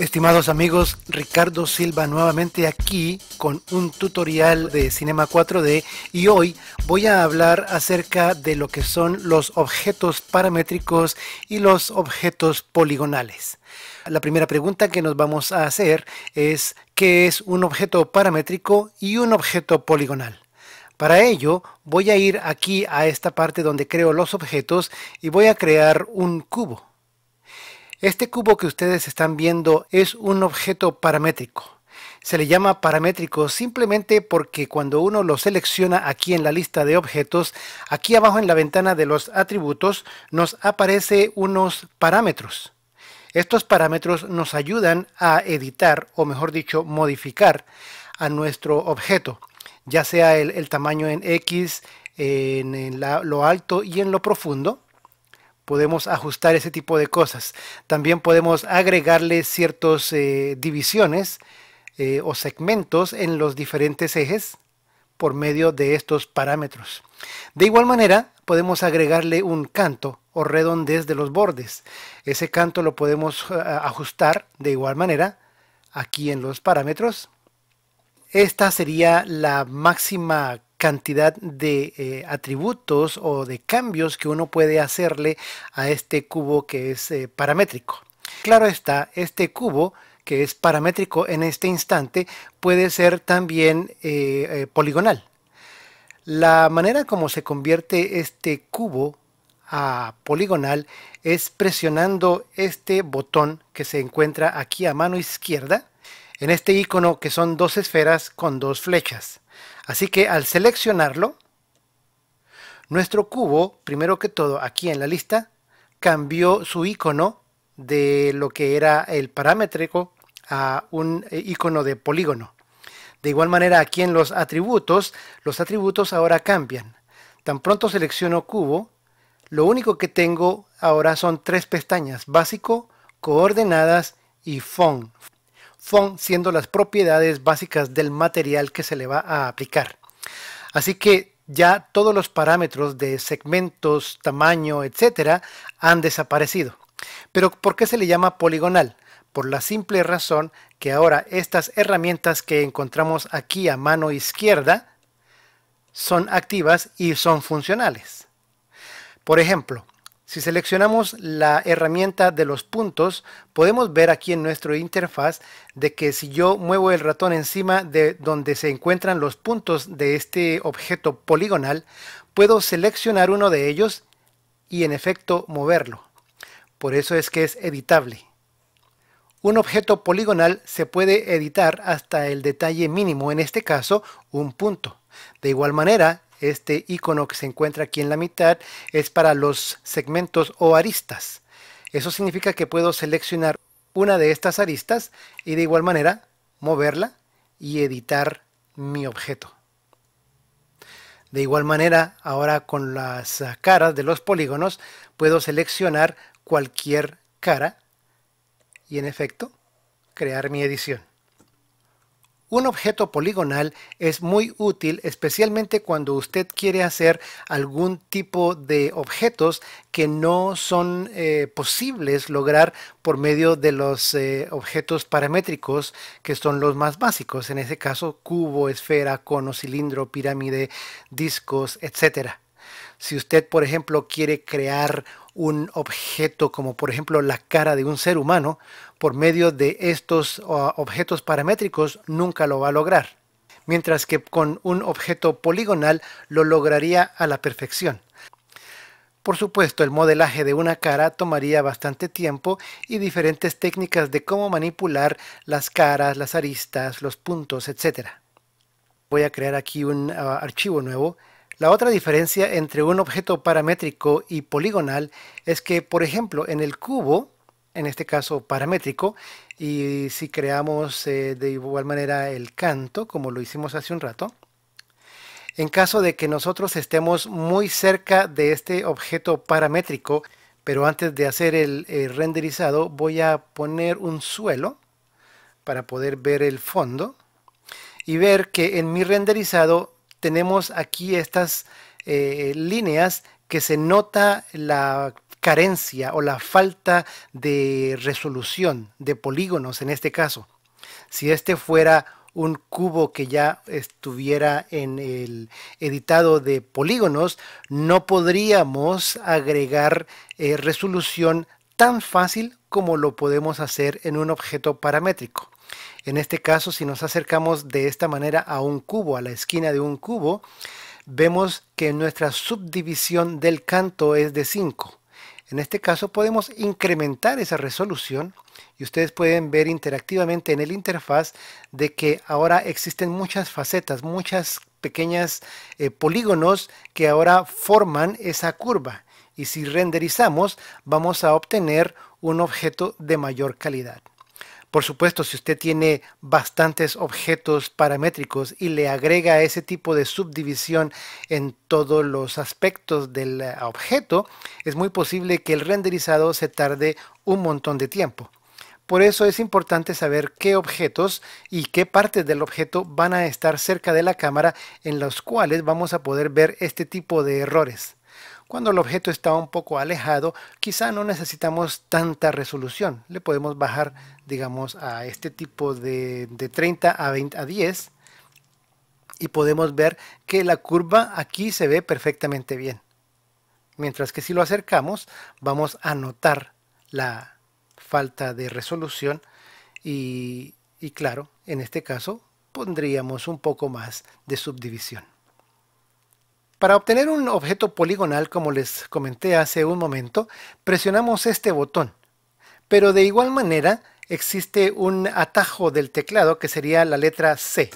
Estimados amigos, Ricardo Silva nuevamente aquí con un tutorial de Cinema 4D y hoy voy a hablar acerca de lo que son los objetos paramétricos y los objetos poligonales. La primera pregunta que nos vamos a hacer es ¿qué es un objeto paramétrico y un objeto poligonal? Para ello voy a ir aquí a esta parte donde creo los objetos y voy a crear un cubo. Este cubo que ustedes están viendo es un objeto paramétrico. Se le llama paramétrico simplemente porque cuando uno lo selecciona aquí en la lista de objetos, aquí abajo en la ventana de los atributos nos aparece unos parámetros. Estos parámetros nos ayudan a editar, o mejor dicho, modificar a nuestro objeto, ya sea el, tamaño en X, en, lo alto y en lo profundo, podemos ajustar ese tipo de cosas. También podemos agregarle ciertas eh, divisiones eh, o segmentos en los diferentes ejes por medio de estos parámetros. De igual manera, podemos agregarle un canto o redondez de los bordes. Ese canto lo podemos eh, ajustar de igual manera aquí en los parámetros. Esta sería la máxima cantidad de eh, atributos o de cambios que uno puede hacerle a este cubo que es eh, paramétrico. Claro está, este cubo que es paramétrico en este instante puede ser también eh, poligonal. La manera como se convierte este cubo a poligonal es presionando este botón que se encuentra aquí a mano izquierda en este icono que son dos esferas con dos flechas. Así que al seleccionarlo, nuestro cubo, primero que todo aquí en la lista, cambió su icono de lo que era el paramétrico a un eh, icono de polígono. De igual manera aquí en los atributos, los atributos ahora cambian. Tan pronto selecciono cubo, lo único que tengo ahora son tres pestañas, básico, coordenadas y font. ...son siendo las propiedades básicas del material que se le va a aplicar. Así que ya todos los parámetros de segmentos, tamaño, etcétera, han desaparecido. Pero ¿por qué se le llama poligonal? Por la simple razón que ahora estas herramientas que encontramos aquí a mano izquierda son activas y son funcionales. Por ejemplo, si seleccionamos la herramienta de los puntos, podemos ver aquí en nuestra interfaz de que si yo muevo el ratón encima de donde se encuentran los puntos de este objeto poligonal, puedo seleccionar uno de ellos y en efecto moverlo. Por eso es que es editable. Un objeto poligonal se puede editar hasta el detalle mínimo, en este caso un punto. De igual manera, este icono que se encuentra aquí en la mitad es para los segmentos o aristas. Eso significa que puedo seleccionar una de estas aristas y de igual manera moverla y editar mi objeto. De igual manera, ahora con las caras de los polígonos puedo seleccionar cualquier cara y en efecto crear mi edición. Un objeto poligonal es muy útil especialmente cuando usted quiere hacer algún tipo de objetos que no son eh, posibles lograr por medio de los eh, objetos paramétricos que son los más básicos, en ese caso cubo, esfera, cono, cilindro, pirámide, discos, etc. Si usted, por ejemplo, quiere crear un objeto como por ejemplo la cara de un ser humano por medio de estos objetos paramétricos nunca lo va a lograr, mientras que con un objeto poligonal lo lograría a la perfección. Por supuesto, el modelaje de una cara tomaría bastante tiempo y diferentes técnicas de cómo manipular las caras, las aristas, los puntos, etc. Voy a crear aquí un ah, archivo nuevo la otra diferencia entre un objeto paramétrico y poligonal es que, por ejemplo, en el cubo, en este caso paramétrico, y si creamos eh, de igual manera el canto, como lo hicimos hace un rato, en caso de que nosotros estemos muy cerca de este objeto paramétrico, pero antes de hacer el renderizado voy a poner un suelo para poder ver el fondo y ver que en mi renderizado tenemos aquí estas eh, líneas que se nota la carencia o la falta de resolución de polígonos en este caso. Si este fuera un cubo que ya estuviera en el editado de polígonos, no podríamos agregar eh, resolución tan fácil como lo podemos hacer en un objeto paramétrico. En este caso, si nos acercamos de esta manera a un cubo, a la esquina de un cubo, vemos que nuestra subdivisión del canto es de 5. En este caso podemos incrementar esa resolución y ustedes pueden ver interactivamente en el interfaz de que ahora existen muchas facetas, muchas pequeñas eh, polígonos que ahora forman esa curva. Y si renderizamos vamos a obtener un objeto de mayor calidad. Por supuesto, si usted tiene bastantes objetos paramétricos y le agrega ese tipo de subdivisión en todos los aspectos del eh, objeto, es muy posible que el renderizado se tarde un montón de tiempo. Por eso es importante saber qué objetos y qué partes del objeto van a estar cerca de la cámara en los cuales vamos a poder ver este tipo de errores. Cuando el objeto está un poco alejado, quizá no necesitamos tanta resolución. Le podemos bajar, digamos, a este tipo de, 30 a, 20, a 10 y podemos ver que la curva aquí se ve perfectamente bien. Mientras que si lo acercamos, vamos a notar la falta de resolución y claro, en este caso pondríamos un poco más de subdivisión. Para obtener un objeto poligonal, como les comenté hace un momento, presionamos este botón. Pero de igual manera existe un atajo del teclado que sería la letra C.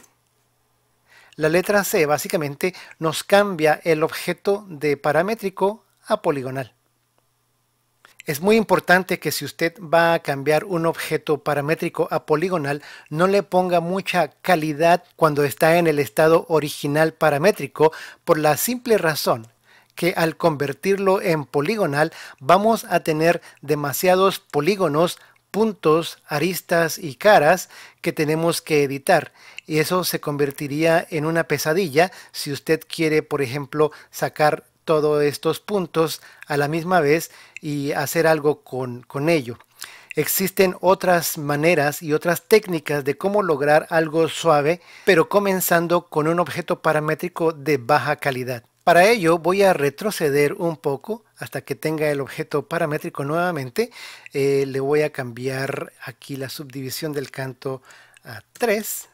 La letra C básicamente nos cambia el objeto de paramétrico a poligonal. Es muy importante que si usted va a cambiar un objeto paramétrico a poligonal, no le ponga mucha calidad cuando está en el estado original paramétrico por la simple razón que al convertirlo en poligonal vamos a tener demasiados polígonos, puntos, aristas y caras que tenemos que editar y eso se convertiría en una pesadilla si usted quiere, por ejemplo, sacar todos estos puntos a la misma vez y hacer algo con, ello. Existen otras maneras y otras técnicas de cómo lograr algo suave, pero comenzando con un objeto paramétrico de baja calidad. Para ello voy a retroceder un poco hasta que tenga el objeto paramétrico nuevamente. Eh, le voy a cambiar aquí la subdivisión del canto a 3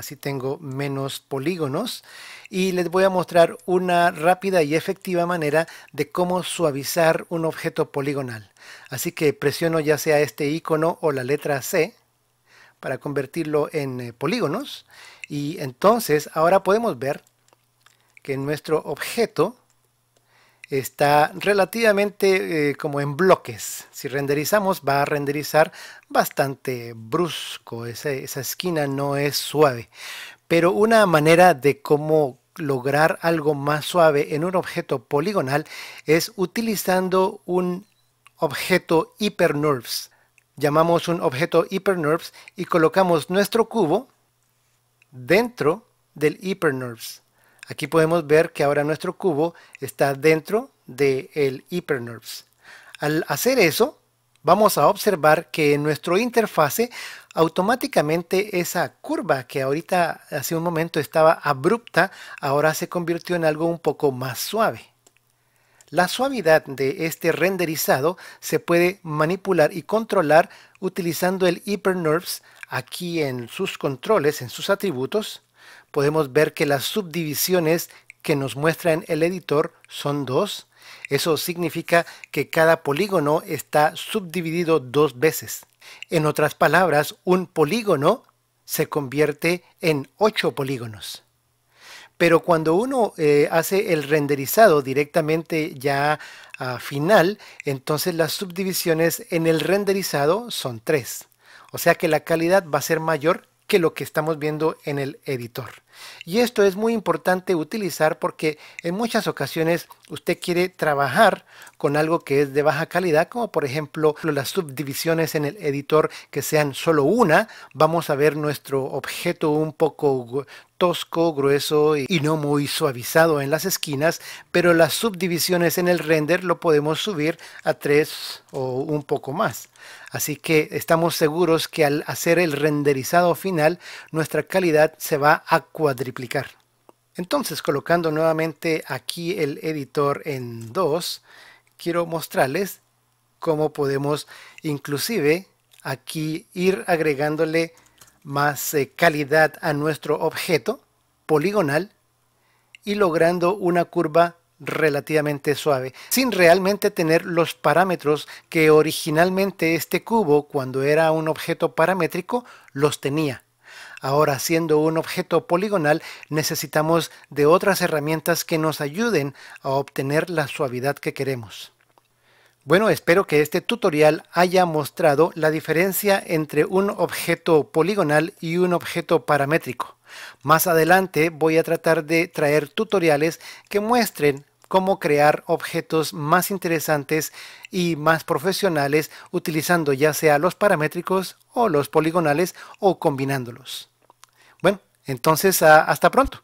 así tengo menos polígonos y les voy a mostrar una rápida y efectiva manera de cómo suavizar un objeto poligonal. Así que presiono ya sea este icono o la letra C para convertirlo en eh, polígonos y entonces ahora podemos ver que nuestro objeto está relativamente eh, como en bloques. Si renderizamos va a renderizar bastante brusco, esa, esquina no es suave. Pero una manera de cómo lograr algo más suave en un objeto poligonal es utilizando un objeto hypernerves. Llamamos un objeto hypernerves y colocamos nuestro cubo dentro del hypernerves. Aquí podemos ver que ahora nuestro cubo está dentro del el HyperNerves. Al hacer eso, vamos a observar que en nuestro interfase automáticamente esa curva que ahorita hace un momento estaba abrupta, ahora se convirtió en algo un poco más suave. La suavidad de este renderizado se puede manipular y controlar utilizando el HyperNerves aquí en sus controles, en sus atributos, podemos ver que las subdivisiones que nos muestra en el editor son dos. Eso significa que cada polígono está subdividido dos veces. En otras palabras, un polígono se convierte en ocho polígonos. Pero cuando uno eh, hace el renderizado directamente ya a final, entonces las subdivisiones en el renderizado son tres. O sea que la calidad va a ser mayor que lo que estamos viendo en el editor. Y esto es muy importante utilizar porque en muchas ocasiones usted quiere trabajar con algo que es de baja calidad, como por ejemplo las subdivisiones en el editor que sean solo una. Vamos a ver nuestro objeto un poco tosco, grueso y no muy suavizado en las esquinas, pero las subdivisiones en el render lo podemos subir a tres o un poco más. Así que estamos seguros que al hacer el renderizado final, nuestra calidad se va a cuadrar triplicar Entonces, colocando nuevamente aquí el editor en 2, quiero mostrarles cómo podemos inclusive aquí ir agregándole más eh, calidad a nuestro objeto poligonal y logrando una curva relativamente suave, sin realmente tener los parámetros que originalmente este cubo, cuando era un objeto paramétrico, los tenía. Ahora, siendo un objeto poligonal, necesitamos de otras herramientas que nos ayuden a obtener la suavidad que queremos. Bueno, espero que este tutorial haya mostrado la diferencia entre un objeto poligonal y un objeto paramétrico. Más adelante voy a tratar de traer tutoriales que muestren cómo crear objetos más interesantes y más profesionales utilizando ya sea los paramétricos o los poligonales o combinándolos. Entonces, ah, hasta pronto.